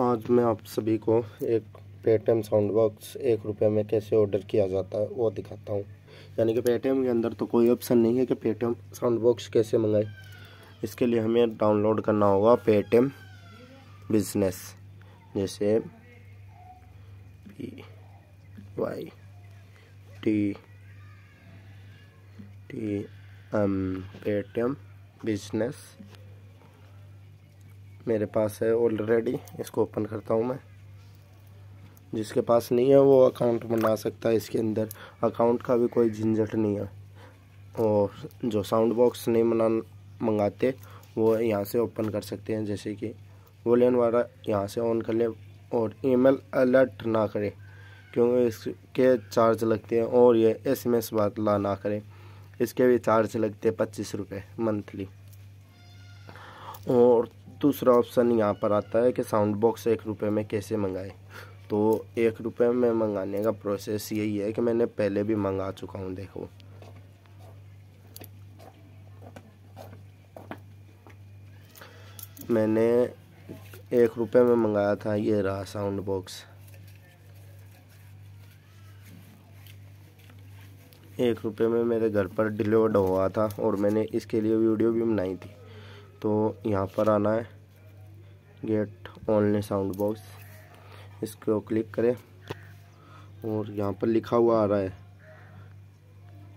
आज मैं आप सभी को एक पेटीएम साउंड बॉक्स एक रुपये में कैसे ऑर्डर किया जाता है वो दिखाता हूँ यानी कि पेटीएम के अंदर तो कोई ऑप्शन नहीं है कि पेटीएम साउंड बॉक्स कैसे मंगाए इसके लिए हमें डाउनलोड करना होगा पेटीएम बिजनेस जैसे P Y T T M Paytm business मेरे पास है ऑलरेडी इसको ओपन करता हूँ मैं जिसके पास नहीं है वो अकाउंट बना सकता है इसके अंदर अकाउंट का भी कोई झंझट नहीं है और जो साउंड बॉक्स नहीं मना मंगाते वो यहाँ से ओपन कर सकते हैं जैसे कि वोलियन वाला यहाँ से ऑन कर ले और ईमेल अलर्ट ना करें क्योंकि इसके चार्ज लगते हैं और ये एस एम एस वाला ना करें इसके भी चार्ज लगते हैं पच्चीस रुपये मंथली और दूसरा ऑप्शन यहाँ पर आता है कि साउंड बॉक्स एक रुपये में कैसे मंगाए तो एक रुपये में मंगाने का प्रोसेस यही है कि मैंने पहले भी मंगा चुका हूँ देखो मैंने एक रुपये में मंगाया था ये रहा साउंड बॉक्स एक रुपये में मेरे घर पर डिलीवर्ड हुआ था और मैंने इसके लिए वीडियो भी बनाई थी तो यहाँ पर आना है गेट ऑनली साउंड बॉक्स इसको क्लिक करें और यहाँ पर लिखा हुआ आ रहा है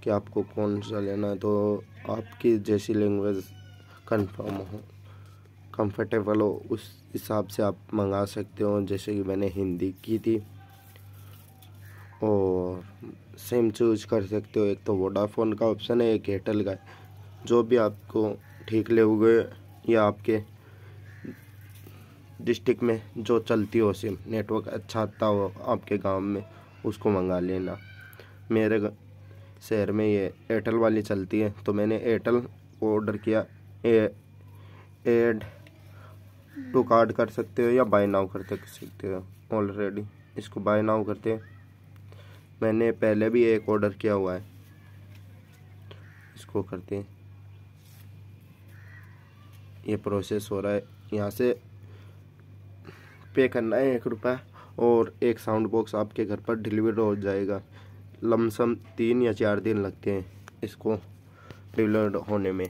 कि आपको कौन सा लेना है तो आपकी जैसी लैंग्वेज कंफर्म हो कंफर्टेबल हो उस हिसाब से आप मंगा सकते हो जैसे कि मैंने हिंदी की थी और सिम चूज कर सकते हो एक तो वोडाफोन का ऑप्शन है एक एयरटेल का है जो भी आपको ले हुए या आपके डिस्ट्रिक्ट में जो चलती हो सिम नेटवर्क अच्छा आता हो आपके गांव में उसको मंगा लेना मेरे शहर में ये एयरटेल वाली चलती है तो मैंने एयरटेल को ऑर्डर किया एड टू कार्ड कर सकते हो या बाय नाउ करते कर सकते हो ऑलरेडी इसको बाय नाउ करते हैं मैंने पहले भी एक ऑर्डर किया हुआ है इसको करते हैं ये प्रोसेस हो रहा है यहाँ से पे करना है एक रुपये और एक साउंड बॉक्स आपके घर पर डिलीवर हो जाएगा लमसम तीन या चार दिन लगते हैं इसको डिलीवर होने में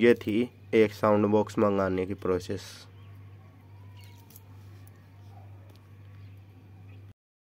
ये थी एक साउंड बॉक्स मंगाने की प्रोसेस